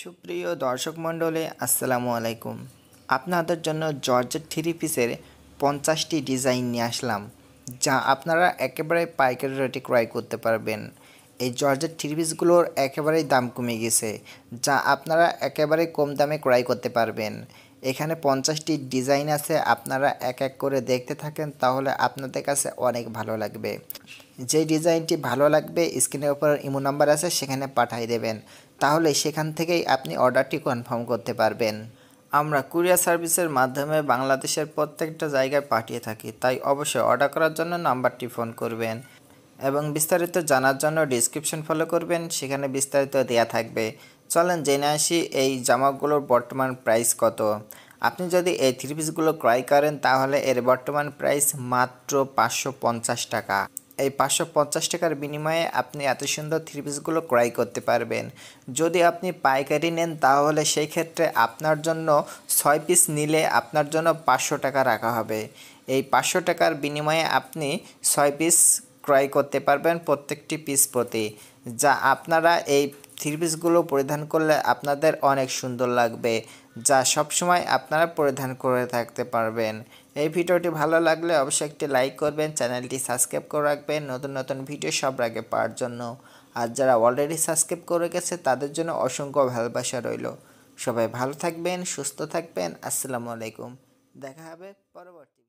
সুপ্রিয় দর্শক মণ্ডলে আসসালামু আলাইকুম আপনাদের জন্য জর্জেট থ্রি পিসের পঞ্চাশটি ডিজাইন নিয়ে আসলাম যা আপনারা একেবারে পাইকারি রেটে ক্রয় করতে পারবেন এই জর্জেট থ্রি পিসগুলোর একেবারেই দাম কমে গেছে যা আপনারা একেবারে কম দামে ক্রয় করতে পারবেন এখানে পঞ্চাশটি ডিজাইন আছে আপনারা এক এক করে দেখতে থাকেন তাহলে আপনাদের কাছে অনেক ভালো লাগবে যে ডিজাইনটি ভালো লাগবে স্ক্রিনের উপর ইমো নাম্বার আছে সেখানে পাঠিয়ে দেবেন তাহলে সেখান থেকেই আপনি অর্ডারটি কনফার্ম করতে পারবেন আমরা কুরিয়ার সার্ভিসের মাধ্যমে বাংলাদেশের প্রত্যেকটা জায়গায় পাঠিয়ে থাকি তাই অবশ্যই অর্ডার করার জন্য নাম্বারটি ফোন করবেন এবং বিস্তারিত জানার জন্য ডিসক্রিপশন ফলো করবেন সেখানে বিস্তারিত দেয়া থাকবে চলেন জেনে আসি এই জামাগুলোর বর্তমান প্রাইস কত আপনি যদি এই থ্রি পিসগুলো ক্রয় করেন তাহলে এর বর্তমান প্রাইস মাত্র পাঁচশো টাকা এই পাঁচশো পঞ্চাশ টাকার বিনিময়ে আপনি এত সুন্দর থ্রি পিসগুলো ক্রয় করতে পারবেন যদি আপনি পাইকারি নেন তাহলে সেই ক্ষেত্রে আপনার জন্য ছয় পিস নিলে আপনার জন্য পাঁচশো টাকা রাখা হবে এই পাঁচশো টাকার বিনিময়ে আপনি ছয় পিস ক্রয় করতে পারবেন প্রত্যেকটি পিস প্রতি যা আপনারা এই থ্রি পিসগুলো পরিধান করলে আপনাদের অনেক সুন্দর লাগবে যা সবসময় আপনারা পরিধান করে থাকতে পারবেন এই ভিডিওটি ভালো লাগলে অবশ্যই একটি লাইক করবেন চ্যানেলটি সাবস্ক্রাইব করে রাখবেন নতুন নতুন ভিডিও সব আগে পাওয়ার জন্য আর যারা অলরেডি সাবস্ক্রাইব করে গেছে তাদের জন্য অসংখ্য ভালোবাসা রইল সবাই ভালো থাকবেন সুস্থ থাকবেন আসসালামু আলাইকুম দেখা হবে পরবর্তী